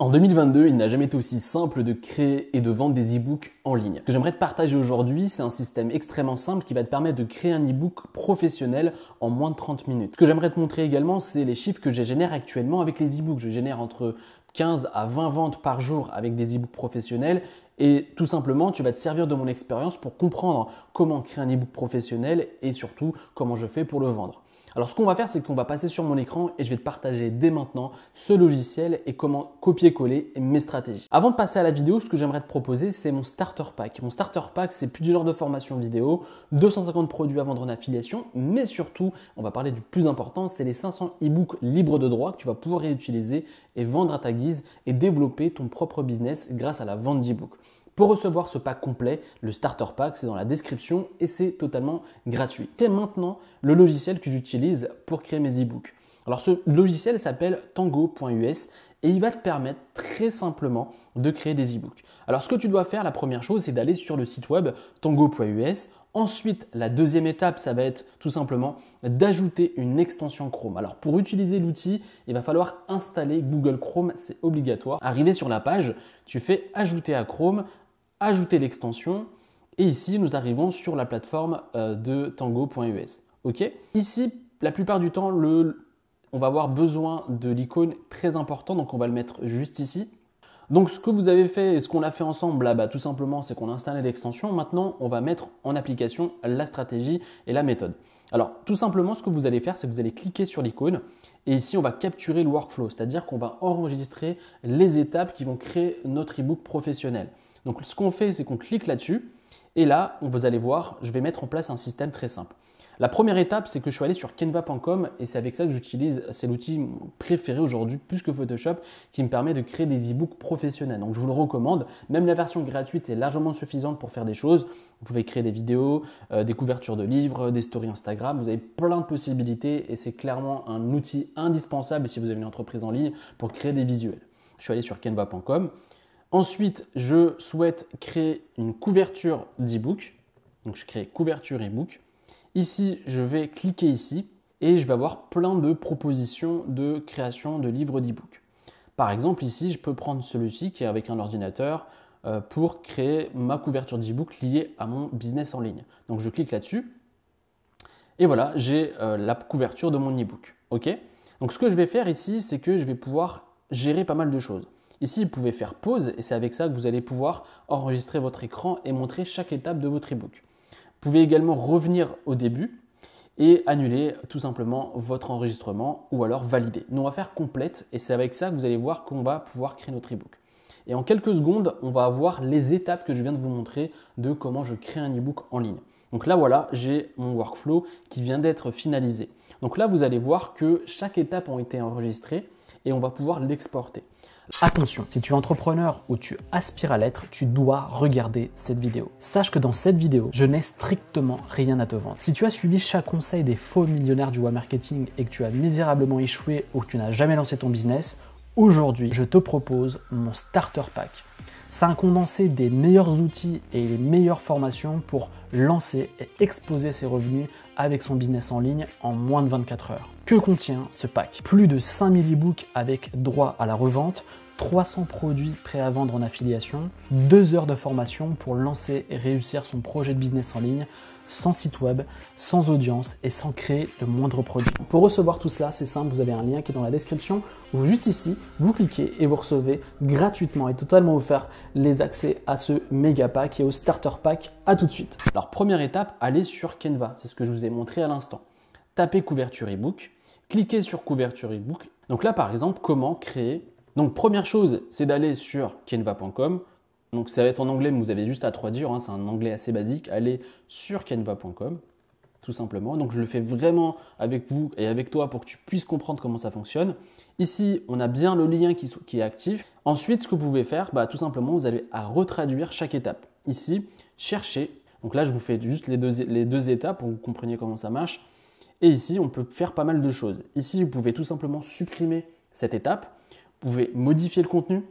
En 2022, il n'a jamais été aussi simple de créer et de vendre des e-books en ligne. Ce que j'aimerais te partager aujourd'hui, c'est un système extrêmement simple qui va te permettre de créer un e-book professionnel en moins de 30 minutes. Ce que j'aimerais te montrer également, c'est les chiffres que je génère actuellement avec les e-books. Je génère entre 15 à 20 ventes par jour avec des e-books professionnels et tout simplement, tu vas te servir de mon expérience pour comprendre comment créer un e-book professionnel et surtout comment je fais pour le vendre. Alors ce qu'on va faire, c'est qu'on va passer sur mon écran et je vais te partager dès maintenant ce logiciel et comment copier-coller mes stratégies. Avant de passer à la vidéo, ce que j'aimerais te proposer, c'est mon starter pack. Mon starter pack, c'est plusieurs heures de formation vidéo, 250 produits à vendre en affiliation, mais surtout, on va parler du plus important, c'est les 500 e-books libres de droit que tu vas pouvoir réutiliser et vendre à ta guise et développer ton propre business grâce à la vente d'e-books. Pour recevoir ce pack complet, le Starter Pack, c'est dans la description et c'est totalement gratuit. Quel maintenant le logiciel que j'utilise pour créer mes e-books Alors ce logiciel s'appelle tango.us et il va te permettre très simplement de créer des e-books. Alors ce que tu dois faire, la première chose, c'est d'aller sur le site web tango.us. Ensuite, la deuxième étape, ça va être tout simplement d'ajouter une extension Chrome. Alors pour utiliser l'outil, il va falloir installer Google Chrome, c'est obligatoire. Arrivé sur la page, tu fais ajouter à Chrome ajouter l'extension et ici nous arrivons sur la plateforme euh, de tango.us. Ok Ici, la plupart du temps, on va avoir besoin de l'icône très important, donc on va le mettre juste ici. Donc ce que vous avez fait et ce qu'on a fait ensemble là, bah, tout simplement, c'est qu'on a installé l'extension. Maintenant, on va mettre en application la stratégie et la méthode. Alors tout simplement, ce que vous allez faire, c'est que vous allez cliquer sur l'icône et ici, on va capturer le workflow, c'est-à-dire qu'on va enregistrer les étapes qui vont créer notre ebook professionnel. Donc ce qu'on fait, c'est qu'on clique là-dessus. Et là, vous allez voir, je vais mettre en place un système très simple. La première étape, c'est que je suis allé sur canva.com et c'est avec ça que j'utilise, c'est l'outil préféré aujourd'hui, plus que Photoshop, qui me permet de créer des e-books professionnels. Donc je vous le recommande, même la version gratuite est largement suffisante pour faire des choses. Vous pouvez créer des vidéos, euh, des couvertures de livres, des stories Instagram, vous avez plein de possibilités et c'est clairement un outil indispensable si vous avez une entreprise en ligne pour créer des visuels. Je suis allé sur canva.com Ensuite, je souhaite créer une couverture d'ebook. Donc, je crée couverture e-book. Ici, je vais cliquer ici et je vais avoir plein de propositions de création de livres d'ebook. Par exemple, ici, je peux prendre celui-ci qui est avec un ordinateur euh, pour créer ma couverture d'ebook liée à mon business en ligne. Donc, je clique là-dessus et voilà, j'ai euh, la couverture de mon ebook. OK Donc, ce que je vais faire ici, c'est que je vais pouvoir gérer pas mal de choses. Ici, vous pouvez faire pause et c'est avec ça que vous allez pouvoir enregistrer votre écran et montrer chaque étape de votre e-book. Vous pouvez également revenir au début et annuler tout simplement votre enregistrement ou alors valider. Nous, on va faire complète et c'est avec ça que vous allez voir qu'on va pouvoir créer notre ebook. Et en quelques secondes, on va avoir les étapes que je viens de vous montrer de comment je crée un e-book en ligne. Donc là, voilà, j'ai mon workflow qui vient d'être finalisé. Donc là, vous allez voir que chaque étape a été enregistrée et on va pouvoir l'exporter. Attention, si tu es entrepreneur ou tu aspires à l'être, tu dois regarder cette vidéo. Sache que dans cette vidéo, je n'ai strictement rien à te vendre. Si tu as suivi chaque conseil des faux millionnaires du web marketing et que tu as misérablement échoué ou que tu n'as jamais lancé ton business, aujourd'hui, je te propose mon starter pack. C'est un condensé des meilleurs outils et les meilleures formations pour lancer et exposer ses revenus avec son business en ligne en moins de 24 heures. Que contient ce pack Plus de 5000 e avec droit à la revente, 300 produits prêts à vendre en affiliation, 2 heures de formation pour lancer et réussir son projet de business en ligne, sans site web, sans audience et sans créer le moindre produit. Pour recevoir tout cela, c'est simple, vous avez un lien qui est dans la description ou juste ici, vous cliquez et vous recevez gratuitement et totalement offert les accès à ce méga pack et au starter pack. À tout de suite. Alors première étape, allez sur Canva, c'est ce que je vous ai montré à l'instant. Tapez couverture ebook, cliquez sur couverture ebook. Donc là par exemple, comment créer donc première chose, c'est d'aller sur canva.com, donc ça va être en anglais, mais vous avez juste à traduire, hein, c'est un anglais assez basique. Allez sur canva.com, tout simplement. Donc je le fais vraiment avec vous et avec toi pour que tu puisses comprendre comment ça fonctionne. Ici, on a bien le lien qui, est actif. Ensuite, ce que vous pouvez faire, bah, tout simplement, vous allez à retraduire chaque étape. Ici, chercher. Donc là, je vous fais juste les deux étapes pour que vous compreniez comment ça marche. Et ici, on peut faire pas mal de choses. Ici, vous pouvez tout simplement supprimer cette étape. Vous pouvez modifier le contenu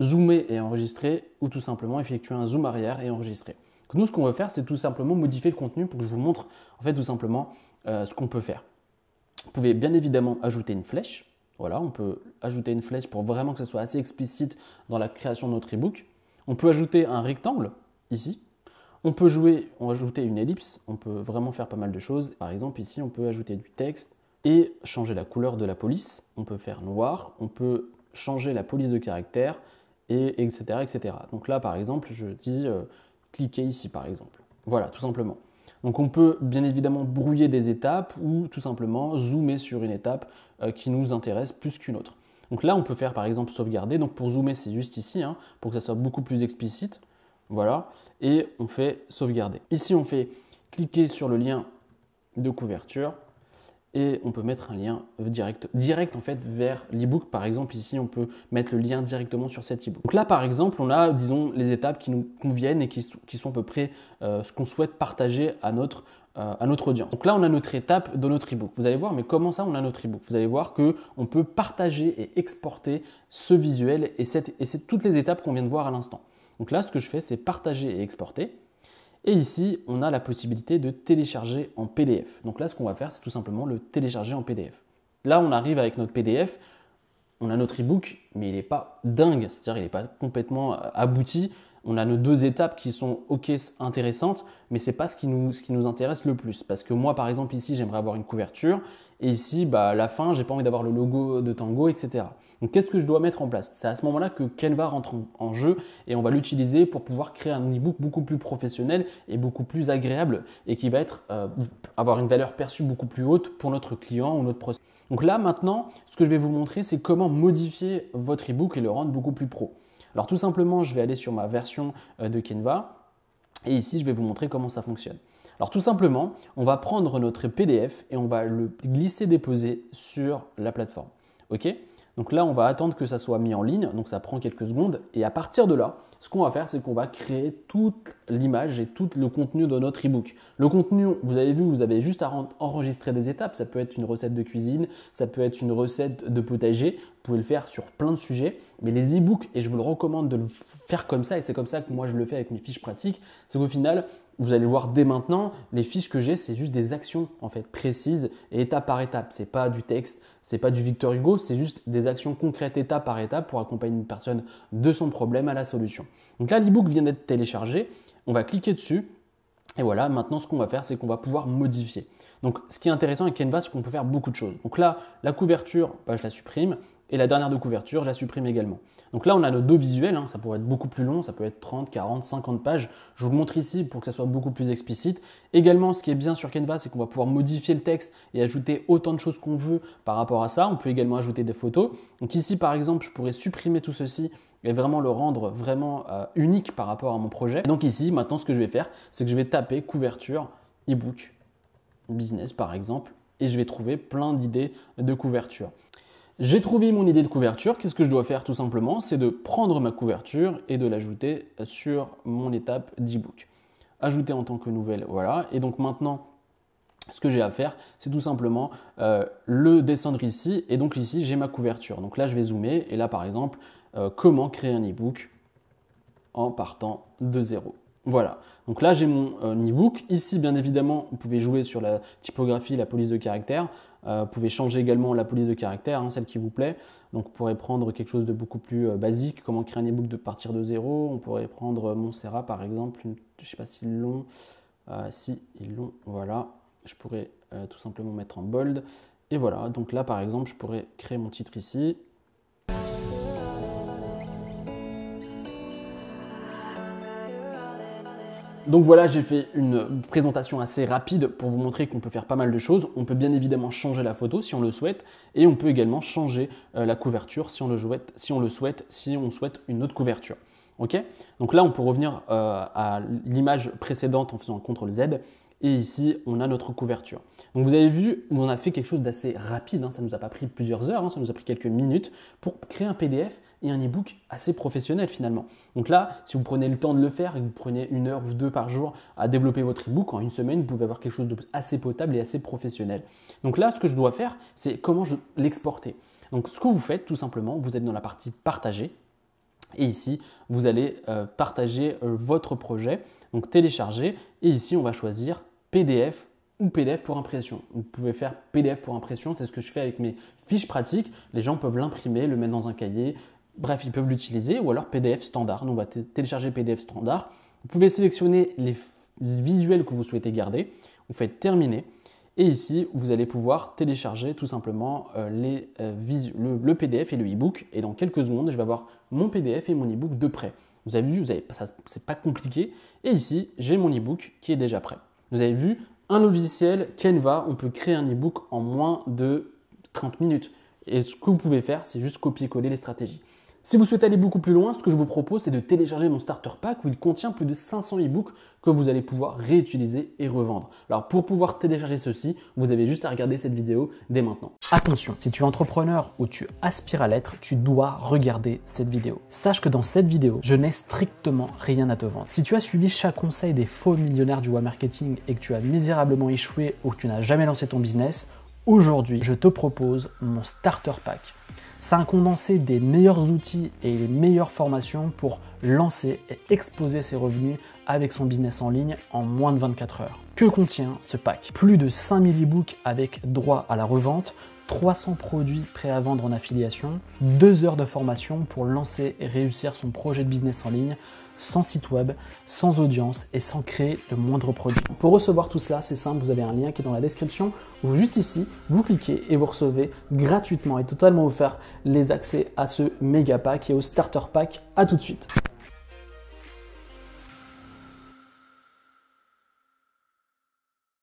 zoomer et enregistrer, ou tout simplement effectuer un zoom arrière et enregistrer. Donc nous, ce qu'on veut faire, c'est tout simplement modifier le contenu pour que je vous montre, en fait, tout simplement euh, ce qu'on peut faire. Vous pouvez bien évidemment ajouter une flèche. Voilà, on peut ajouter une flèche pour vraiment que ce soit assez explicite dans la création de notre ebook. On peut ajouter un rectangle ici. On peut jouer, on ajouter une ellipse. On peut vraiment faire pas mal de choses. Par exemple, ici, on peut ajouter du texte et changer la couleur de la police. On peut faire noir. On peut changer la police de caractère etc., Donc là, par exemple, je dis euh, cliquer ici, par exemple. Voilà, tout simplement. Donc on peut bien évidemment brouiller des étapes ou tout simplement zoomer sur une étape euh, qui nous intéresse plus qu'une autre. Donc là, on peut faire par exemple sauvegarder. Donc pour zoomer, c'est juste ici, hein, pour que ça soit beaucoup plus explicite. Voilà, et on fait sauvegarder. Ici, on fait cliquer sur le lien de couverture et on peut mettre un lien euh, direct, direct en fait vers l'ebook. Par exemple, ici, on peut mettre le lien directement sur cet ebook. Donc là, par exemple, on a, disons, les étapes qui nous conviennent et qui, sont à peu près euh, ce qu'on souhaite partager à notre euh, à notre audience. Donc là, on a notre étape de notre ebook. Vous allez voir, mais comment ça, on a notre ebook Vous allez voir que peut partager et exporter ce visuel et, c'est et toutes les étapes qu'on vient de voir à l'instant. Donc là, ce que je fais, c'est partager et exporter. Et ici, on a la possibilité de télécharger en PDF. Donc là, ce qu'on va faire, c'est tout simplement le télécharger en PDF. Là, on arrive avec notre PDF, on a notre e-book, mais il n'est pas dingue, c'est-à-dire il n'est pas complètement euh, abouti. On a nos deux étapes qui sont ok intéressantes, mais pas ce n'est pas ce qui nous intéresse le plus. Parce que moi, par exemple, ici, j'aimerais avoir une couverture. Et ici, bah, à la fin, j'ai pas envie d'avoir le logo de Tango, etc. Donc qu'est-ce que je dois mettre en place C'est à ce moment-là que Canva rentre en, jeu et on va l'utiliser pour pouvoir créer un e-book beaucoup plus professionnel et beaucoup plus agréable et qui va être, euh, avoir une valeur perçue beaucoup plus haute pour notre client ou notre prospect. Donc là maintenant, ce que je vais vous montrer, c'est comment modifier votre e-book et le rendre beaucoup plus pro. Alors tout simplement, je vais aller sur ma version euh, de Canva et ici, je vais vous montrer comment ça fonctionne. Alors tout simplement, on va prendre notre PDF et on va le glisser déposer sur la plateforme. OK Donc là, on va attendre que ça soit mis en ligne, donc ça prend quelques secondes et à partir de là, ce qu'on va faire, c'est qu'on va créer toute l'image et tout le contenu de notre ebook. Le contenu, vous avez vu, vous avez juste à enregistrer des étapes. Ça peut être une recette de cuisine, ça peut être une recette de potager. Vous pouvez le faire sur plein de sujets. Mais les ebooks, et je vous le recommande de le faire comme ça, et c'est comme ça que moi je le fais avec mes fiches pratiques, c'est qu'au final, vous allez voir dès maintenant, les fiches que j'ai, c'est juste des actions en fait précises et étape par étape. Ce n'est pas du texte, ce n'est pas du Victor Hugo, c'est juste des actions concrètes étape par étape pour accompagner une personne de son problème à la solution. Donc là, l'ebook vient d'être téléchargé. On va cliquer dessus. Et voilà, maintenant ce qu'on va faire, c'est qu'on va pouvoir modifier. Donc ce qui est intéressant avec Canva, c'est qu'on peut faire beaucoup de choses. Donc là, la couverture, bah, je la supprime. Et la dernière de couverture, je la supprime également. Donc là, on a nos dos visuels, hein. ça pourrait être beaucoup plus long, ça peut être 30, 40, 50 pages. Je vous le montre ici pour que ça soit beaucoup plus explicite. Également, ce qui est bien sur Canva, c'est qu'on va pouvoir modifier le texte et ajouter autant de choses qu'on veut par rapport à ça. On peut également ajouter des photos. Donc ici, par exemple, je pourrais supprimer tout ceci et vraiment le rendre vraiment euh, unique par rapport à mon projet. donc ici, maintenant, ce que je vais faire, c'est que je vais taper couverture ebook business, par exemple, et je vais trouver plein d'idées de couverture. J'ai trouvé mon idée de couverture. Qu'est-ce que je dois faire tout simplement C'est de prendre ma couverture et de l'ajouter sur mon étape d'e-book. Ajouter en tant que nouvelle, voilà. Et donc maintenant, ce que j'ai à faire, c'est tout simplement euh, le descendre ici. Et donc ici, j'ai ma couverture. Donc là, je vais zoomer. Et là, par exemple, euh, comment créer un e-book en partant de zéro. Voilà, donc là j'ai mon euh, e-book. Ici, bien évidemment, vous pouvez jouer sur la typographie, la police de caractère vous euh, pouvez changer également la police de caractère, hein, celle qui vous plaît. Donc, on pourrait prendre quelque chose de beaucoup plus euh, basique, comment créer un ebook de partir de zéro. On pourrait prendre euh, Montserrat, par exemple, je ne sais pas s'ils l'ont. si ils l'ont, voilà. Je pourrais tout simplement mettre en bold. Et voilà, donc là, par exemple, je pourrais créer mon titre ici. Donc voilà, j'ai fait une présentation assez rapide pour vous montrer qu'on peut faire pas mal de choses. On peut bien évidemment changer la photo si on le souhaite et on peut également changer euh, la couverture si on le souhaite, si on, le souhaite, si on souhaite une autre couverture. Donc là, on peut revenir euh, à l'image précédente en faisant CTRL Z et ici, on a notre couverture. Donc vous avez vu, on a fait quelque chose d'assez rapide, hein. ça ne nous a pas pris plusieurs heures, hein. ça nous a pris quelques minutes pour créer un PDF et un e-book assez professionnel finalement. Donc là, si vous prenez le temps de le faire et que vous prenez une heure ou deux par jour à développer votre e-book, en une semaine, vous pouvez avoir quelque chose de assez potable et assez professionnel. Donc là, ce que je dois faire, c'est comment je l'exporter. Donc ce que vous faites tout simplement, vous êtes dans la partie partager. Et ici, vous allez euh, partager euh, votre projet, donc télécharger. Et ici, on va choisir PDF ou PDF pour impression. Vous pouvez faire PDF pour impression, c'est ce que je fais avec mes fiches pratiques. Les gens peuvent l'imprimer, le mettre dans un cahier, Bref, ils peuvent l'utiliser ou alors PDF standard. Donc, on va télécharger PDF standard. Vous pouvez sélectionner les visuels que vous souhaitez garder. Vous faites terminer. Et ici, vous allez pouvoir télécharger tout simplement euh, euh, le, PDF et le e-book. Et dans quelques secondes, je vais avoir mon PDF et mon e-book de près. Vous avez vu, vous avez, c'est pas compliqué. Et ici, j'ai mon e-book qui est déjà prêt. Vous avez vu, un logiciel Canva, on peut créer un e-book en moins de 30 minutes. Et ce que vous pouvez faire, c'est juste copier-coller les stratégies. Si vous souhaitez aller beaucoup plus loin, ce que je vous propose, c'est de télécharger mon starter pack où il contient plus de 500 ebooks que vous allez pouvoir réutiliser et revendre. Alors pour pouvoir télécharger ceci, vous avez juste à regarder cette vidéo dès maintenant. Attention, si tu es entrepreneur ou tu aspires à l'être, tu dois regarder cette vidéo. Sache que dans cette vidéo, je n'ai strictement rien à te vendre. Si tu as suivi chaque conseil des faux millionnaires du web marketing et que tu as misérablement échoué ou que tu n'as jamais lancé ton business, aujourd'hui, je te propose mon starter pack c'est un condensé des meilleurs outils et les meilleures formations pour lancer et exposer ses revenus avec son business en ligne en moins de 24 heures. Que contient ce pack Plus de 5000 e-books avec droit à la revente, 300 produits prêts à vendre en affiliation, 2 heures de formation pour lancer et réussir son projet de business en ligne sans site web, sans audience et sans créer le moindre produit. Pour recevoir tout cela, c'est simple, vous avez un lien qui est dans la description ou juste ici, vous cliquez et vous recevez gratuitement et totalement offert les accès à ce méga pack et au starter pack. À tout de suite.